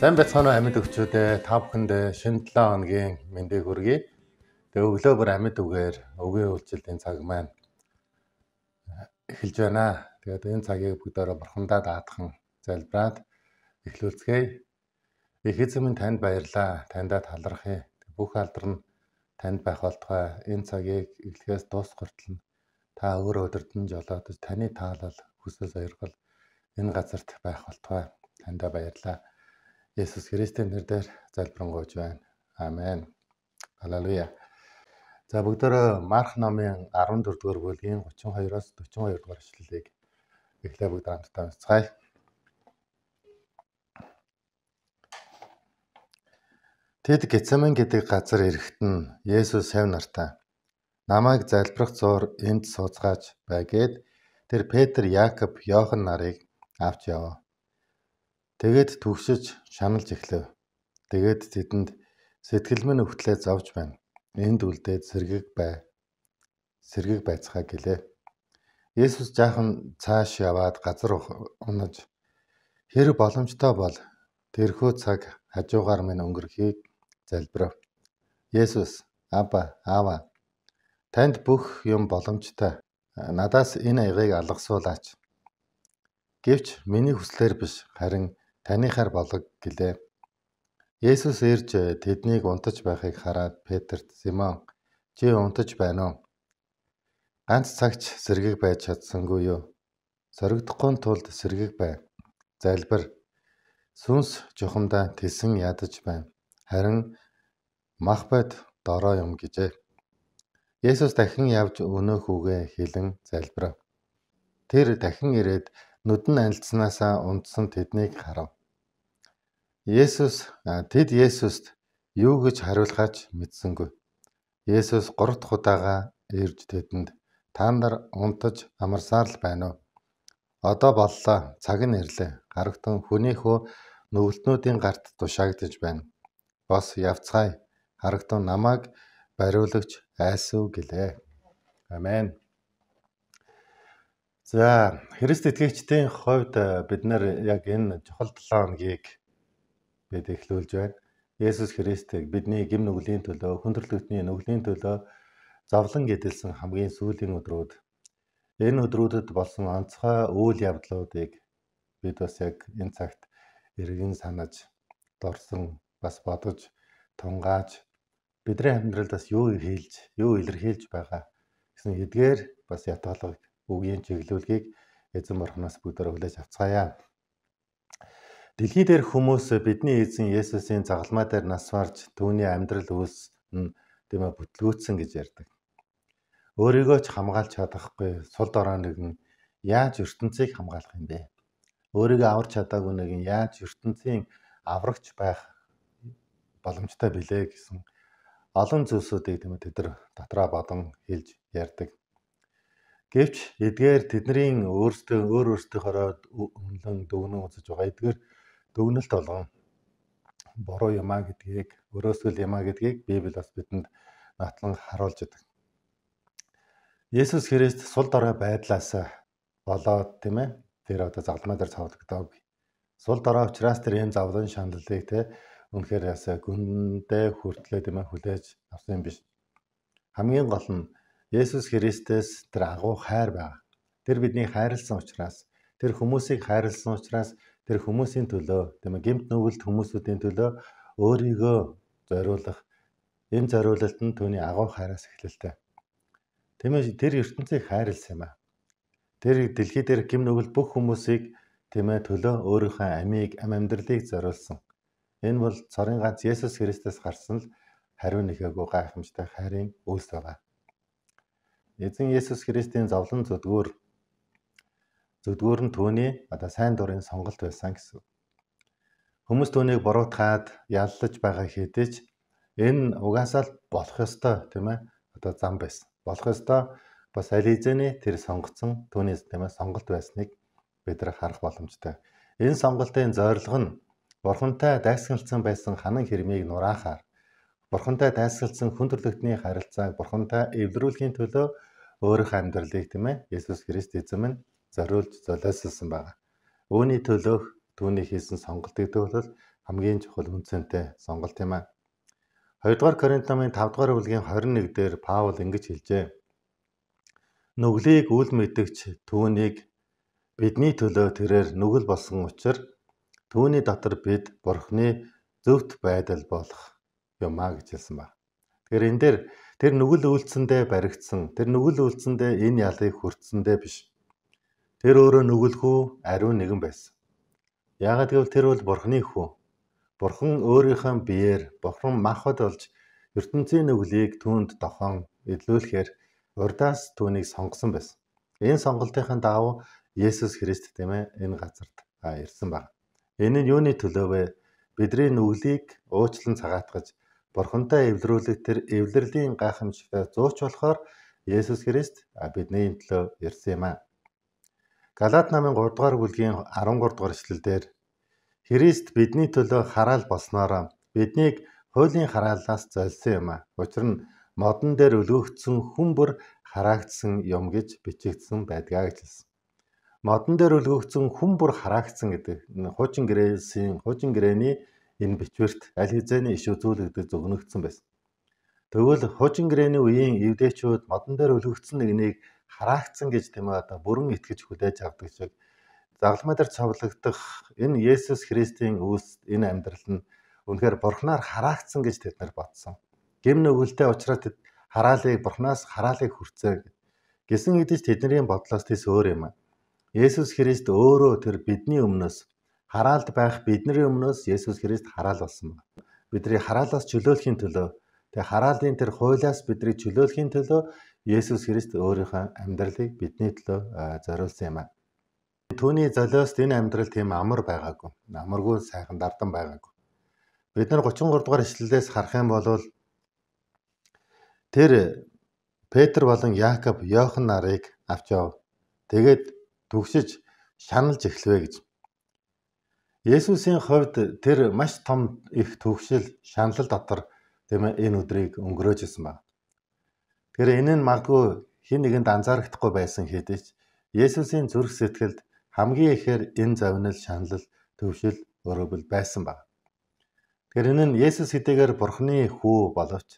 Сайн бацхан амьд өгчөөдөө та бүхэнд шинэ 7 хоногийн мэндийг хүргэе. Тэгээ өглөө бүр амьд үгээр өвгийн үйлчлэлийн цаг маань эхэлж байна. Тэгээд энэ цагийг бүгдээрээ бурхандаа даатхан залбираад эхлүүлцгээе. Их эзэмэн танд баярлаа. Таньдаа талархъя. Бүх алдар нь танд байх болтугай. Энэ цагийг эхлэхээс дуус хүртэл та өөр өдөрт нь жолоодож таны таалал хүсэл зоригтой энэ газарт байх болтугай танд баярлалаа. Есүс Христийн нэрээр залбирanгуйж байна. Амен. Халелуя. За бүгдөө Марк номын 14 дугаар бүлгийн 32-оос 42 дугаар эшлэлийг эхлээ бүгд хамтдаа уншицгаая. Тэд Гецемен гэдэг газар эрэхт нь Есүс сав нартаа намайг залбирх зуур энд сууцгааж бай гэд тэр Петр, Яаков, Йохан нарыг авч яваа. Тэгээд түгшиж шаналж эхлэв. Тэгээд тэдэнд сэтгэл минь өвтлээ завж байна. Энд үлдээд сэргийг бай. Сэргийг байцгаа гэлээ. Есүс жаахан цааш яваад газар унаж хэр боломжтой бол тэрхүү цаг хажуугаар минь өнгөрөхийг залбирав. Есүс Аба Аава танд бүх юм боломжтой. Надаас энэ аягыг алгасуулаач. Гэвч миний хүслээр биш харин таныхаар болог гэлээ. Есүс ирж тэднийг унтаж байхыг хараад Петерт Симон чи унтаж байна уу? Ганц цагч сэргийг байж чадсангүй юу? Соригдохгүй тулд сэргийг бай. Залбир. Сүнс жухамдаа тесэн ядаж байна. Харин мах бод дорой юм гэжээ. Есүс дахин явж өнөөхүүгээ хэлэн залбирав. Тэр дахин ирээд нүдэн анилцнаасаа унтсан тэднийг харав. Есүс тэд Есүст юу гэж хариулахаач мэдсэнгүй. Есүс 3 дахь удаага ирж тэдэнд та нар унтаж амарсаар л байна уу? Одоо боллоо. Цаг нь ирлээ. Гарагтун хүнийхөө нүгэлтнүүдийн гарт тушаагдж байна. Бос явцгаая. Харагтун намайг бариулагч айсуу гэлээ. Амен. За Христ итгэгчдийн хувьд э, бид нар яг энэ чухал 7 өдрийг бид эхлүүлж байна. Есүс Христийг бидний гэм нүглийн төлөө, хүндрэлтний нүглийн төлөө завлан гэдэлсэн хамгийн сүүлийн өдрүүд энэ өдрүүдэд болсон онцгой үйл явдлуудыг бид бас яг энэ цагт эргэн санаж, дорсон бас бодож, тунгааж бидний амьдралд бас юу хийлж, юу илэрхийлж байгаа гэсэн эдгээр бас ятгалыг үгийн чиглүүлгийг эзэн бурхнаас бүгдээр хүлээж авцгаая. Дэлхий дээр хүмүүс бидний эзэн Есүсийн загалмаа дээр насварж түүний амьдрал үйлс нь тийм ээ бүтлгүүцсэн гэж ярьдаг. Өөрийгөө ч хамгаалж чадахгүй сул дорой нэг нь яаж ертөнцийг хамгаалах юм бэ? Өөрийгөө аварч чадаагүй нэг нь яаж ертөнцийн аврагч байх боломжтой билээ гэсэн олон зүйлсүүдийг тийм ээ тэд нар дотроо бодон хэлж ярьдаг. Гэвч эдгээр тэдний өөрсдөө өөр өөртөөхөрөө өмнөн дүгнэн үзэж байгаа. Эдгээр дүгнэлт болгон буруу юм а гэдгийг, өрөөсгөл юм а гэдгийг Библи бас бидэнд натлан харуулж өгдөг. Есүс Христ сул дорой байдлаас болоод тийм ээ тэр одоо загламаа дээр цавлагдав. Сул дорой учраас тэр энэ завлын шаналлыг тийм ээ үнэхээр яса гүндээ хүртлээ тийм ээ хүлээж авсан юм биш. Хамгийн гол нь Есүс Христэс тэр агуу хайр байна. Тэр бидний хайрлсан учраас тэр хүмүүсийг хайрлсан учраас тэр хүмүүсийн төлөө тийм гэмт нүгэлт хүмүүсүүдийн төлөө өөрийгөө зориулах энэ зориулалт нь түүний агуу хайраас эхэлэлтэй. Тиймээс тэр ертөнцийг хайрлсан юм аа. Тэр дэлхий дээр гим нүгэл бүх хүмүүсийг тийм ээ төлөө өөрийнхөө амийг ам амьдралыг зориулсан. Энэ бол цорын ганц Есүс Христэс гарсан л хариу нэхээгөө гайхамштай хайрын үйлс байгаа. Эзэн Есүс Христийн завлан зөвдгөр зөвдгөр нь түүний одоо сайн дурын сонголт байсан гэсэн. Хүмүүс түүнийг буруутгаад яллаж байгаа хэдий ч энэ угаасаа л болох ёстой тийм ээ одоо зам байсан. Болох ёстой бас аль эзэний тэр сонгоцсон түүний тийм ээ сонголт байсныг бид нар харах боломжтой. Энэ сонголтын зорилго нь бурхантай дайсгалцсан байсан ханан хэрмийг нураахаар бурхантай дайсгалцсан хүн төрлөختний харилцааг бурхантай эвдрүүлэхийн төлөө өөрийнхөө амьдралыг тийм ээ Есүс Христ эзэм нь зориулж золиослсон байна. Үүний төлөөх түүний хийсэн сонголт гэдэг бол хамгийн чухал үнцэнтэй сонголт юм аа. 2 дугаар Коринт намын 5 дугаар бүлгийн 21 дээр Паул ингэж хэлжээ. Нүглийг үл мэдгч түүнийг бидний төлөө тэрээр нүгэл болсон учраас түүний дотор бид бурхны зөвхт байдал болох юмаа гэж хэлсэн баг. Тэгэхээр энэ дээр Тэр нүгэл үйлцэндээ баригдсан, тэр нүгэл үйлцэндээ энэ ялыг хүртсэндээ биш. Тэр өөрөө нүгэлгүй ариун нэгэн байсан. Яагаад гэвэл тэр бол бурхны хүү. Бурхан өөрийнхөө биеэр бурхан махад олж ертөнцийн нүглийг түүнд дохон эдлүүлэхээр урдаас түүнийг сонгосон байсан. Энэ сонголтын давуу Есүс Христ тийм ээ энэ газарт ирсэн баг. Энэ нь юуны төлөө вэ? Бидний нүглийг уучлан цагаатгаж Бурхантай эвлэрүүлэх тэр эвлэрлийн гайхамшигтай зууч болохоор Есүс Христ бидний төлөө ирсэн юм аа. Галаат намын 3 дугаар бүлгийн 13 дугаар эшлэлдэр Христ бидний төлөө хараал болсноор биднийг хуулийн хараалаас золисон юм аа. Учир нь модон дээр өлгөгдсөн хүн бүр хараагдсан юм гэж бичигдсэн байдгаа гэжэлсэн. Модон дээр өлгөгдсөн хүн бүр хараагдсан гэдэг хуучин гэрээсийн хуучин гэрээний энэ бичвэрт аль хэзээний иш үзүүлэгдэж зөвнөгдсөн байсан. Тэгвэл хожин грэний үеийн эвдээчүүд модон дээр өлгөгдсөн нэгнийг хараагдсан гэж тэмээ одоо бүрэн итгэж хүлээж авдаг шиг загламаа дээр цовлогдох энэ Есүс Христийн үйлс энэ амьдрал нь үнэхээр бурхнаар хараагдсан гэж тэд нар бодсон. Гэм нүгэлтэй учраас тэд хараалыг бурхнаас хараалыг хүртсэн гэсэн хэдиж тэдний бодлоос тийс өөр юм. Есүс Христ өөрөө тэр бидний өмнөөс хараалд байх бидний өмнөөс Есүс Христ хараал болсон байна. Бидний хараалаас чөлөөлөхийн төлөө тэгээ хараалын тэр хуйлаас бидний чөлөөлөхийн төлөө Есүс Христ өөрийнхөө амьдралыг бидний төлөө зориулсан юм аа. Төвний золиост энэ амьдрал тийм амар байгаагүй. Амаргүй сайхан дардан байгаагүй. Бид нар 33 дугаар эшлэлээс харах юм бол тэр Петр болон Яаков Йохан нарыг авч яв. Тэгээд түгшиж шаналж эхлэвэ гэж. Есүсийн хувьд тэр маш том их төвшил, шанал дотор тийм ээ энэ өдрийг өнгөрөөж исэн баг. Тэгэхээр энэ нь магадгүй хин нэгэнд анзаарахдахгүй байсан хэдий ч Есүсийн зүрх сэтгэлд хамгийн ихээр энэ завнал шанал төвшил өрөвл байсан баг. Тэгэхээр энэ нь Есүс хэдийгээр Бурхны хүү боловч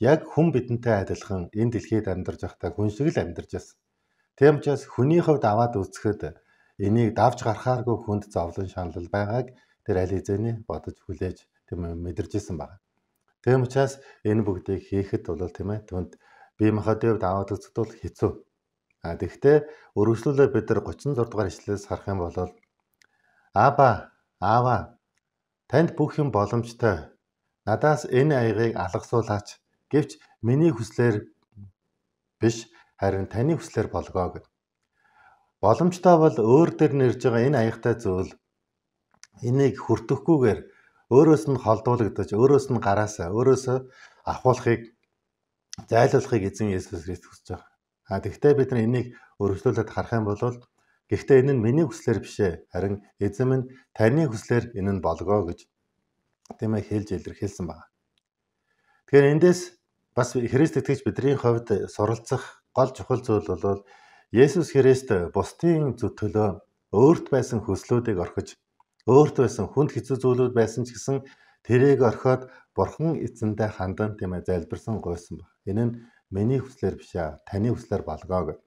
яг хүн бидэнтэй адилхан энэ дэлхийд амьдарч байхдаа хүн шиг л амьдарч байсан. Тийм учраас хүний хувьд аваад үзэхэд энийг давж гарахааргүй хүнд зовлон шаналл байгааг тэр аль хэзээний бодож хүлээж тийм ээ мэдэржсэн байна. Тийм учраас энэ бүгдийг хийхэд бол тийм ээ түнд бие махбодын хувьд аваад бол хэцүү. А тэгвэл өргөжлүүлээ бид нар 36 дугаар ишлээс харах юм бол Аба Аава танд бүх юм боломжтой. Надаас энэ аягыг алгасуулаач. Гэвч миний хүслээр биш харин таны хүслээр болгоо гэв. Боломжтой бол өөр дээр нэрж байгаа энэ аягтай зүйл энийг хүртэхгүйгээр өөрөөс нь холдуулагдаж, өөрөөс нь гараасаа, өөрөөсөө ахуулахыг зайлуулахыг эзэн Есүс Христ хүсэж байгаа. А тэгвэл бид нар энийг өргөжлүүлээд харах юм бол гэхдээ энэ нь миний хүслээр биш ээ, харин эзэн минь таны хүслээр энэ нь болгоо гэж тэмээ хэлж илэрхийлсэн байна. Тэгэхээр эндээс бас Христ итгэж бидний хувьд суралцах гол чухал зүйл бол Есүс Христ бусдын зүтгэлөө өөрт байсан хүслүүдийг орхиж өөрт байсан хүнд хэцүү зүйлүүд байсан ч гэсэн тэрийг орхиод бурхан эзэндээ хандан тийм ээ залбирсан гойсон баг. Энэ нь миний хүслээр биш аа, таны хүслээр болгоо гэв.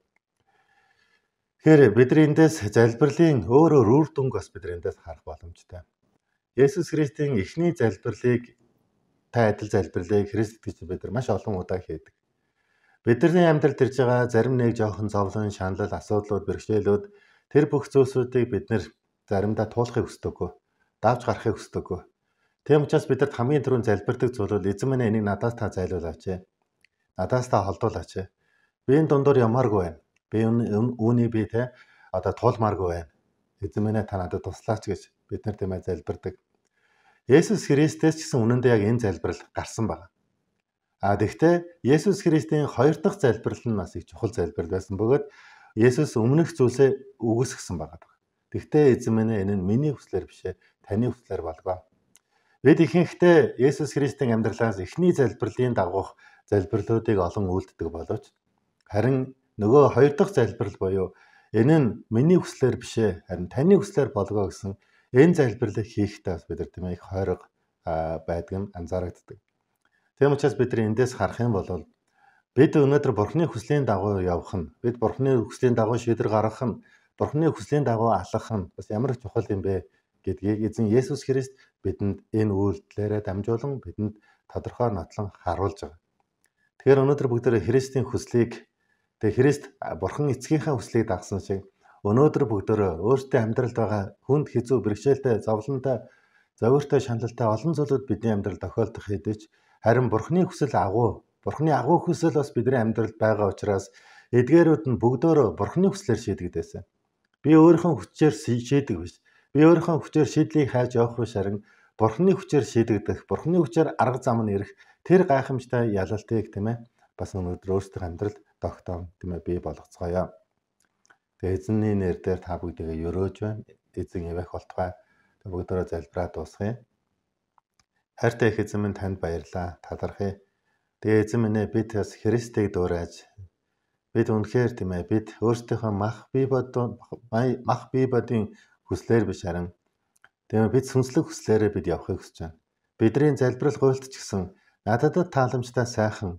Тэгэхээр бид эндээс залбирлын өөрөөр үр дүнг бас бид эндээс харах боломжтой. Есүс Христийн эхний залбирлыг та адил залбирлыг Христ гэж бид нар маш олон удаа хийдэг. Бидний амьдралд ирж байгаа зарим нэг жоохон зовлон, шаналл, асуудлууд, бэрхшээлүүд тэр бүх зүйлсүүдийг бид нэр заримдаа туулахыг хүсдэггүй, давж гарахыг хүсдэггүй. Тийм учраас бидэрт хамгийн түрүүнд залбирдаг зүйл бол эзэн минь энийг надаас та зайлуулаач ээ. Надаас та холдуулаач ээ. Би энэ дундор ямааргүй байна. Би үүний би те одоо туулмааргүй байна. Эзэн минь та надад туслаач гэж бид нар тиймээ залбирдаг. Есүс Христээс ч гэсэн үнэндээ яг энэ залбирал гарсан байна. А тэгвэл Есүс Христийн хоёр дахь залбирал нь бас их чухал залбирал байсан бөгөөд Есүс өмнөх зүйлээ үгүйсгэсэн байгаа. Тэгтээ эзэн минь энэ нь миний хүслээр бишээ таны хүслээр болгоо. Бид ихэнхдээ Есүс Христийн амьдралаас эхний залбирлын дагуух залбирлуудыг олон үлддэг боловч харин нөгөө хоёр дахь залбирал буюу энэ нь миний хүслээр бишээ харин таны хүслээр болгоо гэсэн энэ залбирлыг хийхдээ бид нар тийм их хойрог байдг нь анзаарагддаг. Тийм учраас бид нар эндээс харах юм бол бид өнөөдөр бурхны хүслийн дагуу явах нь, бид бурхны хүслийн дагуу шийдвэр гаргах нь, бурхны хүслийн дагуу алхах нь бас ямар их чухал юм бэ гэдгийг эзэн Есүс Христ бидэнд энэ үйлдэлээрээ дамжуулан бидэнд тодорхой нотлон харуулж байгаа. Тэгэхээр өнөөдөр бүгдээрээ Христийн хүслийг тэгээ Христ бурхан эцгийнхаа хүслийг дагсан шиг өнөөдөр бүгдээрээ өөртөө амьдралд байгаа хүнд хизүү бэрхшээлтэй, зовлонтой, зовиртой шаналлалтай олон зүйлүүд бидний амьдрал тохиолдох хэдий ч Харин бурхны хүсэл агуу. Бурхны агуу хүсэл бас бидний амьдралд байгаа учраас эдгээрүүд нь бүгдөө бурхны хүслээр шийдэгдээсэн. Би өөрийнхөө хүчээр шийдэг биш. Би өөрийнхөө хүчээр шийдлийг хайж явах биш харин бурхны хүчээр шийдэгдэх, бурхны хүчээр арга зам нь ирэх тэр гайхамштай ялалтыг тийм ээ бас өнөөдөр өөрсдөө амьдралд тогтоом тийм ээ бий болгоцгоё. Тэгээ эзэнний нэр дээр та бүгдээ өрөөж байна. Эзэн явах болтугай. Бүгдөө залбираа дуусгая. Хайртай их эзэн минь танд баярлаа. Талархъя. Тэгээ эзэн минь ээ бид бас Христийг дуурайж бид үнэхээр тийм ээ бид өөрсдийнхөө мах бие бодон мах бие бодийн хүслээр биш харин тийм бид сүнслэг хүслээрээ бид явахыг хүсэж байна. Бидний залбирал гуйлт ч гэсэн надад тааламжтай сайхан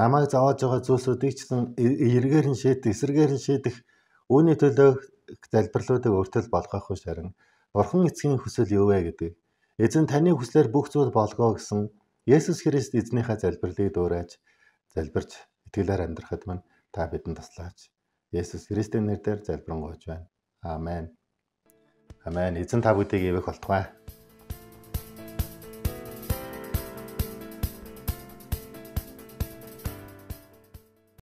намайг зовоож байгаа зүйлсүүдийг ч гэсэн эргээр нь шийдэх, эсрэгээр нь шийдэх үүний төлөө залбирлуудыг өөртөө болгох биш харин урхан эцгийн хүсэл юу вэ гэдэг Эзэн таны хүслээр бүх зүйл болгоо гэсэн Есүс Христ эзнийхээ залбирлыг дуурайж залбирч итгэлээр амьдрахад мань та бидэнд туслаач. Есүс Христийн нэрээр залбирanгуйч байна. Аамен. Аамен. Эзэн та бүдгийг ивэх болтугай.